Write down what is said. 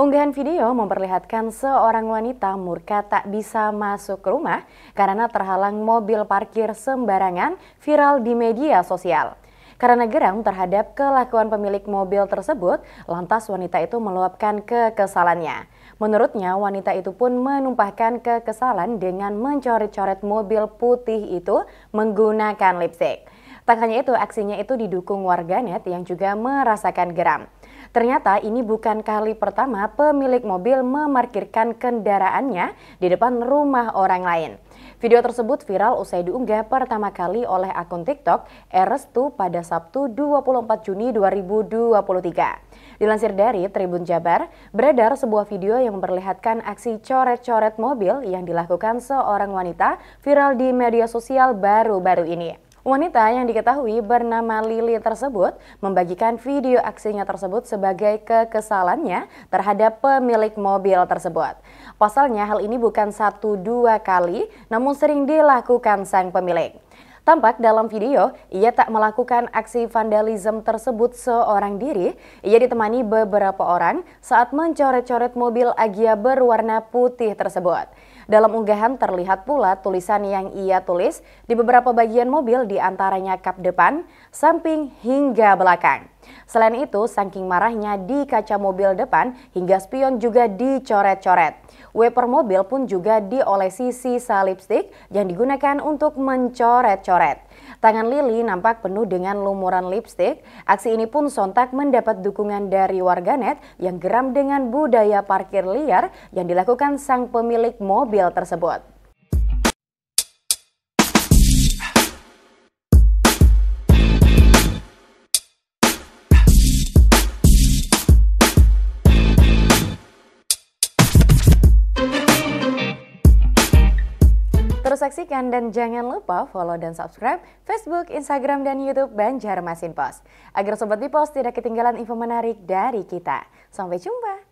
Unggahan video memperlihatkan seorang wanita murka tak bisa masuk ke rumah karena terhalang mobil parkir sembarangan viral di media sosial. Karena geram terhadap kelakuan pemilik mobil tersebut, lantas wanita itu meluapkan kekesalannya. Menurutnya, wanita itu pun menumpahkan kekesalan dengan mencoret-coret mobil putih itu menggunakan lipstik. Tak hanya itu, aksinya itu didukung warganet yang juga merasakan geram. Ternyata ini bukan kali pertama pemilik mobil memarkirkan kendaraannya di depan rumah orang lain. Video tersebut viral usai diunggah pertama kali oleh akun TikTok Erestu pada Sabtu 24 Juni 2023. Dilansir dari Tribun Jabar, beredar sebuah video yang memperlihatkan aksi coret-coret mobil yang dilakukan seorang wanita viral di media sosial baru-baru ini. Wanita yang diketahui bernama Lili tersebut membagikan video aksinya tersebut sebagai kekesalannya terhadap pemilik mobil tersebut. Pasalnya hal ini bukan satu dua kali namun sering dilakukan sang pemilik. Tampak dalam video, ia tak melakukan aksi vandalisme tersebut seorang diri. Ia ditemani beberapa orang saat mencoret-coret mobil Agia berwarna putih tersebut. Dalam unggahan terlihat pula tulisan yang ia tulis di beberapa bagian mobil di antaranya kap depan, samping hingga belakang. Selain itu, saking marahnya di kaca mobil depan hingga spion juga dicoret-coret. Wiper mobil pun juga diolesi sisa lipstick yang digunakan untuk mencoret-coret. Tangan Lili nampak penuh dengan lumuran lipstick. Aksi ini pun sontak mendapat dukungan dari warganet yang geram dengan budaya parkir liar yang dilakukan sang pemilik mobil tersebut. saksikan dan jangan lupa follow dan subscribe Facebook, Instagram, dan Youtube Banjarmasin Post. Agar Sobat di Post tidak ketinggalan info menarik dari kita. Sampai jumpa!